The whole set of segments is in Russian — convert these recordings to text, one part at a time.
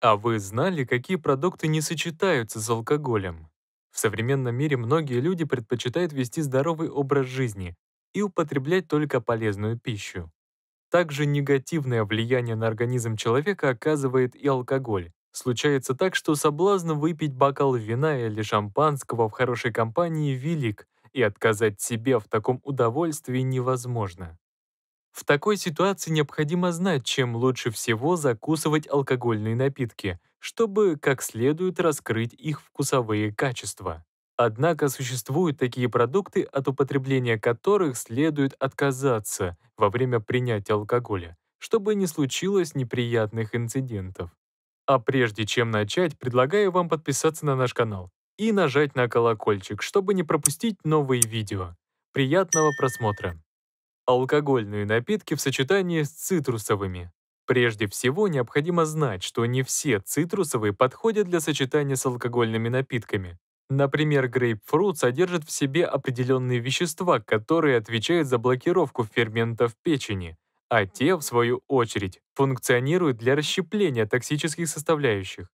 А вы знали, какие продукты не сочетаются с алкоголем? В современном мире многие люди предпочитают вести здоровый образ жизни и употреблять только полезную пищу. Также негативное влияние на организм человека оказывает и алкоголь. Случается так, что соблазн выпить бокал вина или шампанского в хорошей компании велик, и отказать себе в таком удовольствии невозможно. В такой ситуации необходимо знать, чем лучше всего закусывать алкогольные напитки, чтобы как следует раскрыть их вкусовые качества. Однако существуют такие продукты, от употребления которых следует отказаться во время принятия алкоголя, чтобы не случилось неприятных инцидентов. А прежде чем начать, предлагаю вам подписаться на наш канал и нажать на колокольчик, чтобы не пропустить новые видео. Приятного просмотра! алкогольные напитки в сочетании с цитрусовыми. Прежде всего, необходимо знать, что не все цитрусовые подходят для сочетания с алкогольными напитками. Например, грейпфрут содержит в себе определенные вещества, которые отвечают за блокировку ферментов печени, а те, в свою очередь, функционируют для расщепления токсических составляющих.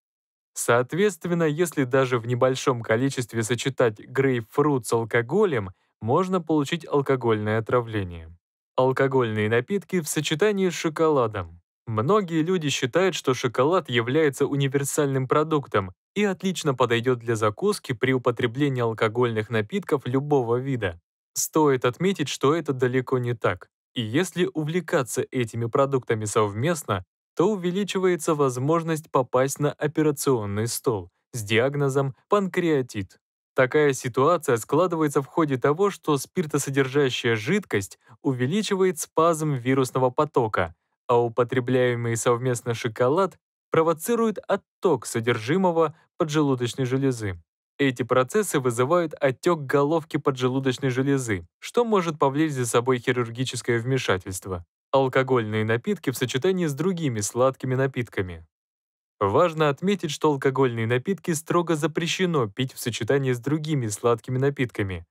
Соответственно, если даже в небольшом количестве сочетать грейпфрут с алкоголем, можно получить алкогольное отравление. Алкогольные напитки в сочетании с шоколадом. Многие люди считают, что шоколад является универсальным продуктом и отлично подойдет для закуски при употреблении алкогольных напитков любого вида. Стоит отметить, что это далеко не так. И если увлекаться этими продуктами совместно, то увеличивается возможность попасть на операционный стол с диагнозом панкреатит. Такая ситуация складывается в ходе того, что спиртосодержащая жидкость увеличивает спазм вирусного потока, а употребляемый совместно шоколад провоцирует отток содержимого поджелудочной железы. Эти процессы вызывают отек головки поджелудочной железы, что может повлечь за собой хирургическое вмешательство. Алкогольные напитки в сочетании с другими сладкими напитками. Важно отметить, что алкогольные напитки строго запрещено пить в сочетании с другими сладкими напитками,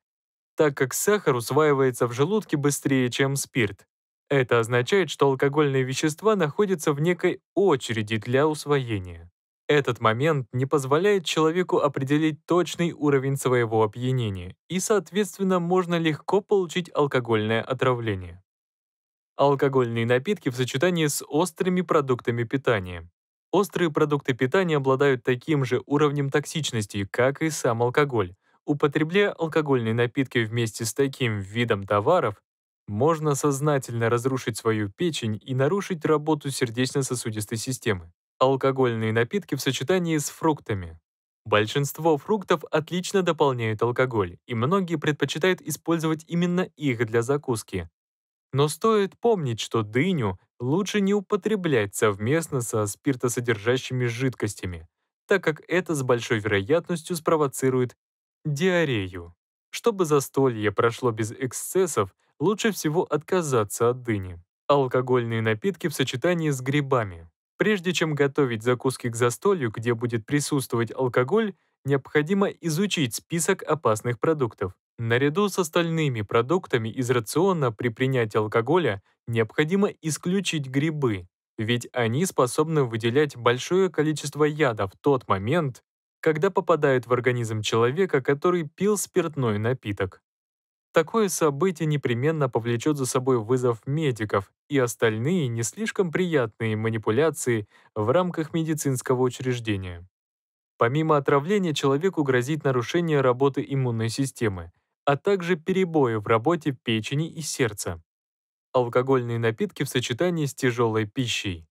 так как сахар усваивается в желудке быстрее, чем спирт. Это означает, что алкогольные вещества находятся в некой очереди для усвоения. Этот момент не позволяет человеку определить точный уровень своего опьянения, и, соответственно, можно легко получить алкогольное отравление. Алкогольные напитки в сочетании с острыми продуктами питания. Острые продукты питания обладают таким же уровнем токсичности, как и сам алкоголь. Употребляя алкогольные напитки вместе с таким видом товаров, можно сознательно разрушить свою печень и нарушить работу сердечно-сосудистой системы. Алкогольные напитки в сочетании с фруктами. Большинство фруктов отлично дополняют алкоголь, и многие предпочитают использовать именно их для закуски. Но стоит помнить, что дыню лучше не употреблять совместно со спиртосодержащими жидкостями, так как это с большой вероятностью спровоцирует диарею. Чтобы застолье прошло без эксцессов, лучше всего отказаться от дыни. Алкогольные напитки в сочетании с грибами. Прежде чем готовить закуски к застолью, где будет присутствовать алкоголь, необходимо изучить список опасных продуктов. Наряду с остальными продуктами из рациона при принятии алкоголя необходимо исключить грибы, ведь они способны выделять большое количество яда в тот момент, когда попадают в организм человека, который пил спиртной напиток. Такое событие непременно повлечет за собой вызов медиков и остальные не слишком приятные манипуляции в рамках медицинского учреждения. Помимо отравления человеку грозит нарушение работы иммунной системы, а также перебои в работе печени и сердца. Алкогольные напитки в сочетании с тяжелой пищей.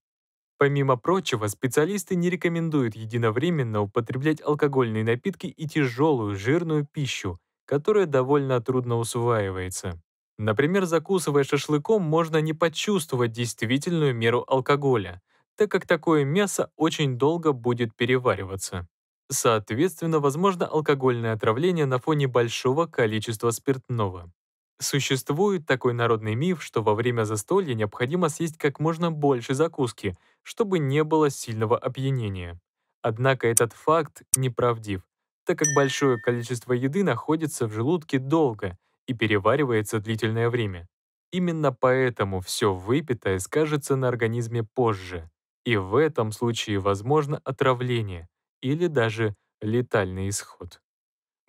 Помимо прочего, специалисты не рекомендуют единовременно употреблять алкогольные напитки и тяжелую жирную пищу, которая довольно трудно усваивается. Например, закусывая шашлыком, можно не почувствовать действительную меру алкоголя, так как такое мясо очень долго будет перевариваться. Соответственно, возможно алкогольное отравление на фоне большого количества спиртного. Существует такой народный миф, что во время застолья необходимо съесть как можно больше закуски, чтобы не было сильного опьянения. Однако этот факт неправдив, так как большое количество еды находится в желудке долго и переваривается длительное время. Именно поэтому все выпитое скажется на организме позже, и в этом случае возможно отравление, или даже летальный исход.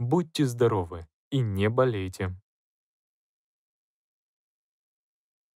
Будьте здоровы и не болейте.